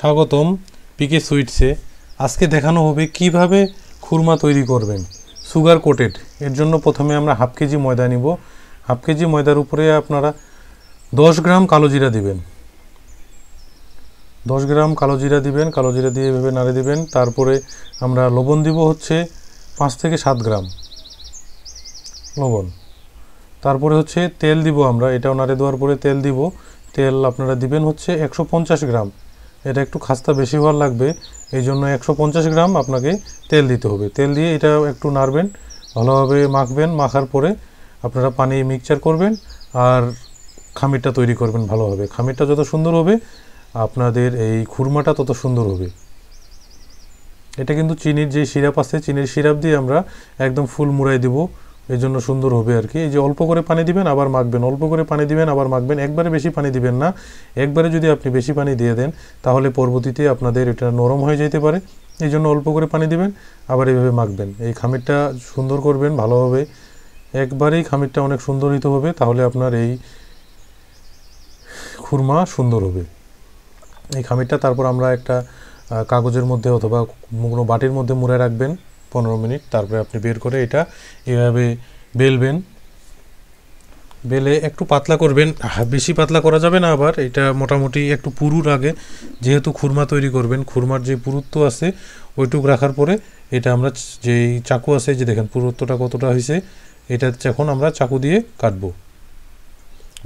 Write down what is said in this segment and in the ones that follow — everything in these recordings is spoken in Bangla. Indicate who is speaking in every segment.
Speaker 1: স্বাগতম পিকে সুইটসে আজকে দেখানো হবে কিভাবে খুরমা তৈরি করবেন সুগার কোটেড এর জন্য প্রথমে আমরা হাফ কেজি ময়দা নিব হাফ কেজি ময়দার উপরে আপনারা দশ গ্রাম কালো জিরা দিবেন দশ গ্রাম কালো জিরা দিবেন কালো জিরা দিয়ে এভাবে নাড়ে দিবেন তারপরে আমরা লবণ দিব হচ্ছে পাঁচ থেকে সাত গ্রাম লবণ তারপরে হচ্ছে তেল দিব আমরা এটাও নাড়ে দেওয়ার পরে তেল দিব তেল আপনারা দিবেন হচ্ছে একশো গ্রাম এটা একটু খাস্তা বেশি হওয়ার লাগবে এই জন্য একশো গ্রাম আপনাকে তেল দিতে হবে তেল দিয়ে এটা একটু নাড়বেন ভালোভাবে মাখবেন মাখার পরে আপনারা পানি মিক্সচার করবেন আর খামিরটা তৈরি করবেন ভালোভাবে খামিরটা যত সুন্দর হবে আপনাদের এই খুরমাটা তত সুন্দর হবে এটা কিন্তু চিনির যে সিরাপ আছে চিনির সিরাপ দিয়ে আমরা একদম ফুল মুড়াই দেবো এই জন্য সুন্দর হবে আর কি এই যে অল্প করে পানি দিবেন আবার মাখবেন অল্প করে পানি দিবেন আবার মাখবেন একবারে বেশি পানি দিবেন না একবারে যদি আপনি বেশি পানি দিয়ে দেন তাহলে পরবর্তীতে আপনাদের এটা নরম হয়ে যেতে পারে এই জন্য অল্প করে পানি দিবেন আবার এইভাবে মাখবেন এই খামিরটা সুন্দর করবেন ভালোভাবে একবারেই খামিরটা অনেক সুন্দর হইতে হবে তাহলে আপনার এই খুরমা সুন্দর হবে এই খামিরটা তারপর আমরা একটা কাগজের মধ্যে অথবা কোনো বাটির মধ্যে মুড়ে রাখবেন পনেরো মিনিট তারপরে আপনি বের করে এটা এভাবে বেলবেন বেলে একটু পাতলা করবেন বেশি পাতলা করা যাবে না আবার এটা মোটামুটি একটু পুরুর আগে যেহেতু খুরমা তৈরি করবেন খুরমার যে পুরুত্ব আছে ওইটুক রাখার পরে এটা আমরা যেই চাকু আছে যে দেখেন পুরুত্বটা কতটা হয়েছে এটা এখন আমরা চাকু দিয়ে কাটবো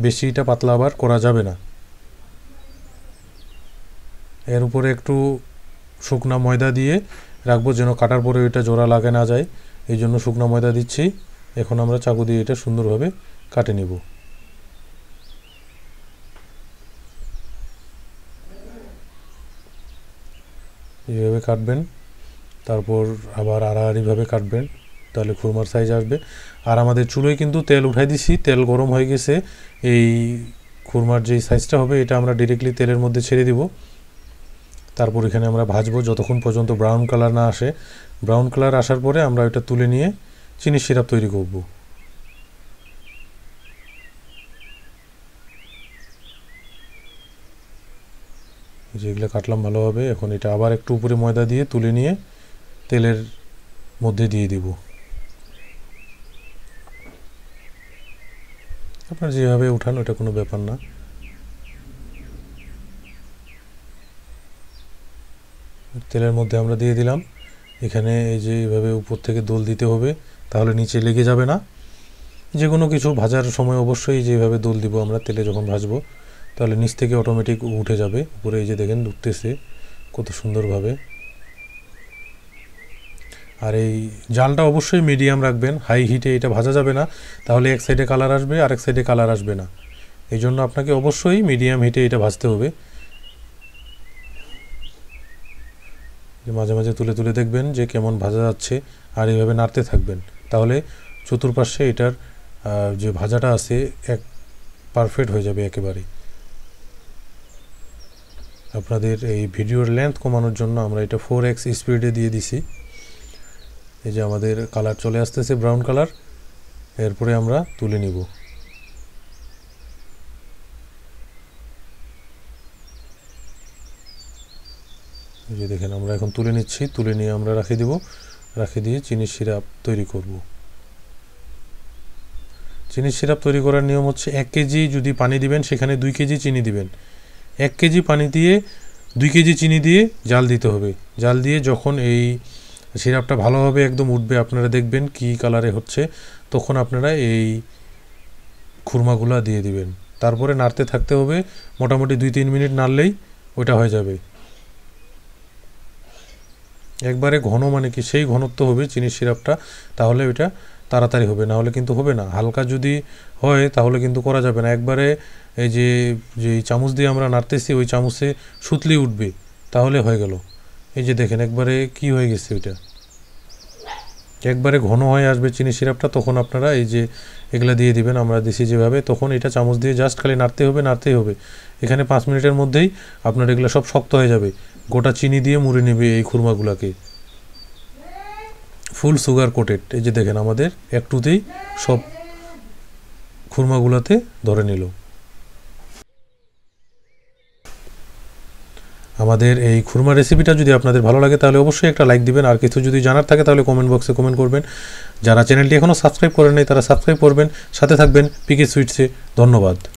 Speaker 1: বেশি এটা পাতলা আবার করা যাবে না এর উপরে একটু শুকনা ময়দা দিয়ে রাখবো যেন কাটার পরে এটা জোড়া লাগে না যায় এই জন্য শুকনা ময়দা দিচ্ছি এখন আমরা চাকু দিয়ে এটা সুন্দরভাবে কাটে নিব এইভাবে কাটবেন তারপর আবার আড়াআড়িভাবে কাটবেন তাহলে খুরমার সাইজ আসবে আর আমাদের চুলোয় কিন্তু তেল উঠাই দিছি তেল গরম হয়ে গেছে এই খুরমার যেই সাইজটা হবে এটা আমরা ডিরেক্টলি তেলের মধ্যে ছেড়ে দিব তারপর এখানে আমরা ভাজবো যতক্ষণ পর্যন্ত ব্রাউন কালার না আসে ব্রাউন কালার আসার পরে আমরা ওইটা তুলে নিয়ে চিনির সিরাপ তৈরি করব যেগুলো কাটলাম ভালোভাবে এখন এটা আবার একটু উপরে ময়দা দিয়ে তুলে নিয়ে তেলের মধ্যে দিয়ে দিব আপনার যেভাবে উঠান ওটা কোনো ব্যাপার না তেলের মধ্যে আমরা দিয়ে দিলাম এখানে এই যে এইভাবে উপর থেকে দোল দিতে হবে তাহলে নিচে লেগে যাবে না যে কোনো কিছু ভাজার সময় অবশ্যই যেভাবে দোল দিব আমরা তেলে যখন ভাজবো তাহলে নিচ থেকে অটোমেটিক উঠে যাবে উপরে এই যে দেখেন উঠতেছে কত সুন্দরভাবে আর এই জালটা অবশ্যই মিডিয়াম রাখবেন হাই হিটে এটা ভাজা যাবে না তাহলে এক সাইডে কালার আসবে আর এক সাইডে কালার আসবে না এই জন্য আপনাকে অবশ্যই মিডিয়াম হিটে এটা ভাজতে হবে যে মাঝে মাঝে তুলে তুলে দেখবেন যে কেমন ভাজা যাচ্ছে আর এইভাবে নাড়তে থাকবেন তাহলে চতুর্পাশে এটার যে ভাজাটা আছে এক পারফেক্ট হয়ে যাবে একেবারে আপনাদের এই ভিডিওর লেন্থ কমানোর জন্য আমরা এটা ফোর এক্স স্পিডে দিয়ে দিছি এই যে আমাদের কালার চলে আসতেছে ব্রাউন কালার এরপরে আমরা তুলে নিব এই যে দেখেন আমরা এখন তুলে নিচ্ছি তুলে নিয়ে আমরা রাখি দেব রাখি দিয়ে চিনির সিরাপ তৈরি করব চিনির সিরাপ তৈরি করার নিয়ম হচ্ছে এক কেজি যদি পানি দিবেন সেখানে দুই কেজি চিনি দিবেন এক কেজি পানি দিয়ে দুই কেজি চিনি দিয়ে জাল দিতে হবে জাল দিয়ে যখন এই সিরাপটা ভালোভাবে একদম উঠবে আপনারা দেখবেন কি কালারে হচ্ছে তখন আপনারা এই খুরমাগুলা দিয়ে দিবেন তারপরে নাড়তে থাকতে হবে মোটামুটি দুই তিন মিনিট নাড়লেই ওটা হয়ে যাবে একবারে ঘন মানে কি সেই ঘনত্ব হবে চিনির সিরাপটা তাহলে ওইটা তাড়াতাড়ি হবে না হলে কিন্তু হবে না হালকা যদি হয় তাহলে কিন্তু করা যাবে না একবারে এই যে যে চামচ দিয়ে আমরা নাড়তেছি ওই চামচে সুতলি উঠবে তাহলে হয়ে গেল এই যে দেখেন একবারে কি হয়ে গেছে ওইটা একবারে ঘন হয়ে আসবে চিনি সিরাপটা তখন আপনারা এই যে এগুলো দিয়ে দিবেন আমরা দিছি যেভাবে তখন এটা চামচ দিয়ে জাস্ট খালি নাড়তে হবে নাড়তেই হবে এখানে পাঁচ মিনিটের মধ্যেই আপনার এগুলো সব শক্ত হয়ে যাবে গোটা চিনি দিয়ে মুড়ে নেবে এই খুরমাগুলোকে ফুল সুগার কোটেড এই যে দেখেন আমাদের একটুতেই সব খুরমাগুলোতে ধরে নিল আমাদের এই খুরমা রেসিপিটা যদি আপনাদের ভালো লাগে তাহলে অবশ্যই একটা লাইক দিবেন আর কিছু যদি জানার থাকে তাহলে কমেন্ট বক্সে কমেন্ট করবেন যারা চ্যানেলটি এখনও সাবস্ক্রাইব করেন নাই তারা সাবস্ক্রাইব করবেন সাথে থাকবেন পিকে সুইটসে ধন্যবাদ